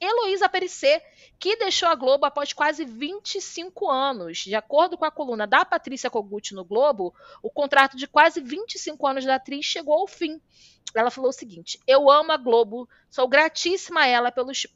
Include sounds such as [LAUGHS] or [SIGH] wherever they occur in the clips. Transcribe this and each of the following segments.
Heloísa Perissé, que deixou a Globo após quase 25 anos. De acordo com a coluna da Patrícia Kogut no Globo, o contrato de quase 25 anos da atriz chegou ao fim. Ela falou o seguinte: Eu amo a Globo, sou gratíssima a ela pelos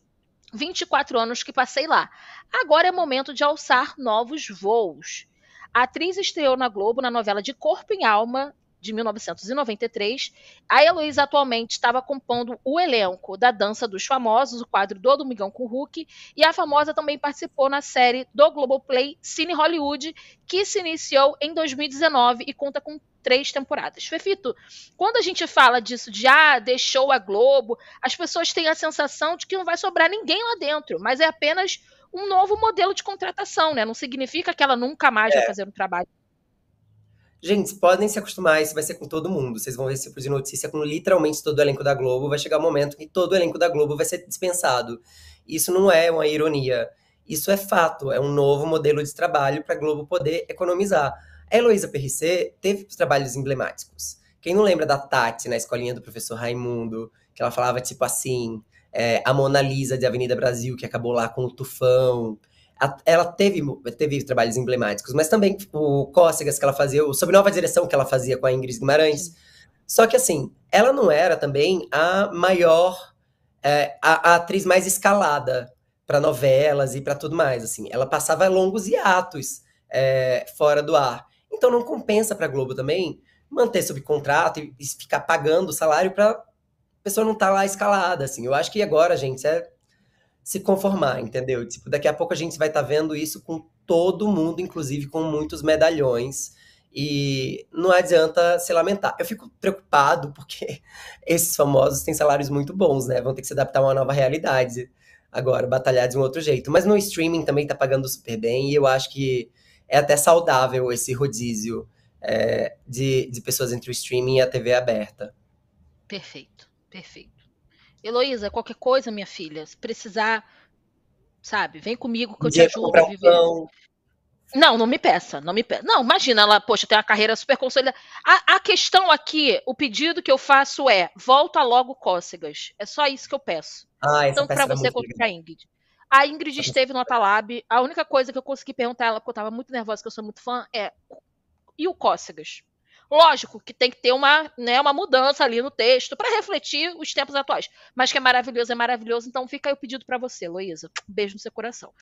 24 anos que passei lá. Agora é momento de alçar novos voos. A atriz estreou na Globo na novela De Corpo e Alma, de 1993. A Heloísa atualmente estava compondo o elenco da Dança dos Famosos, o quadro do Domingão com o Hulk, e a famosa também participou na série do Globoplay Cine Hollywood, que se iniciou em 2019 e conta com três temporadas. Fefito, quando a gente fala disso de ah, deixou a Globo, as pessoas têm a sensação de que não vai sobrar ninguém lá dentro, mas é apenas um novo modelo de contratação, né? Não significa que ela nunca mais é. vai fazer um trabalho Gente, podem se acostumar, isso vai ser com todo mundo. Vocês vão ver esse tipo de notícia com literalmente todo o elenco da Globo. Vai chegar um momento que todo o elenco da Globo vai ser dispensado. Isso não é uma ironia. Isso é fato, é um novo modelo de trabalho para a Globo poder economizar. A Heloísa PRC teve trabalhos emblemáticos. Quem não lembra da Tati na escolinha do professor Raimundo, que ela falava tipo assim, é, a Mona Lisa de Avenida Brasil, que acabou lá com o tufão ela teve, teve trabalhos emblemáticos, mas também o Cócegas que ela fazia, o Sob Nova Direção que ela fazia com a Ingrid Guimarães. Só que, assim, ela não era também a maior, é, a, a, atriz mais escalada para novelas e para tudo mais, assim. Ela passava longos hiatos é, fora do ar. Então não compensa para a Globo também manter sob contrato e, e ficar pagando o salário para a pessoa não estar tá lá escalada, assim. Eu acho que agora, gente, é se conformar, entendeu? Tipo, daqui a pouco a gente vai estar tá vendo isso com todo mundo, inclusive com muitos medalhões. E não adianta se lamentar. Eu fico preocupado porque [LAUGHS] esses famosos têm salários muito bons, né? Vão ter que se adaptar a uma nova realidade agora, batalhar de um outro jeito. Mas no streaming também tá pagando super bem e eu acho que é até saudável esse rodízio é, de, de pessoas entre o streaming e a TV aberta. Perfeito, perfeito. Heloísa, qualquer coisa, minha filha, se precisar, sabe, vem comigo que eu Dia te ajudo a viver. Um não, não me peça, não me peça. Não, imagina, ela, poxa, tem uma carreira super consolidada. A, a, questão aqui, o pedido que eu faço é, volta logo cócegas. É só isso que eu peço. Ah, então, para você quanto a Ingrid. A Ingrid tá esteve no Atalab. A única coisa que eu consegui perguntar a ela, porque eu estava muito nervosa, que eu sou muito fã, é e o cócegas? Lógico que tem que ter uma, né, uma mudança ali no texto para refletir os tempos atuais. Mas que é maravilhoso, é maravilhoso. Então fica aí o pedido para você, Luísa. Beijo no seu coração.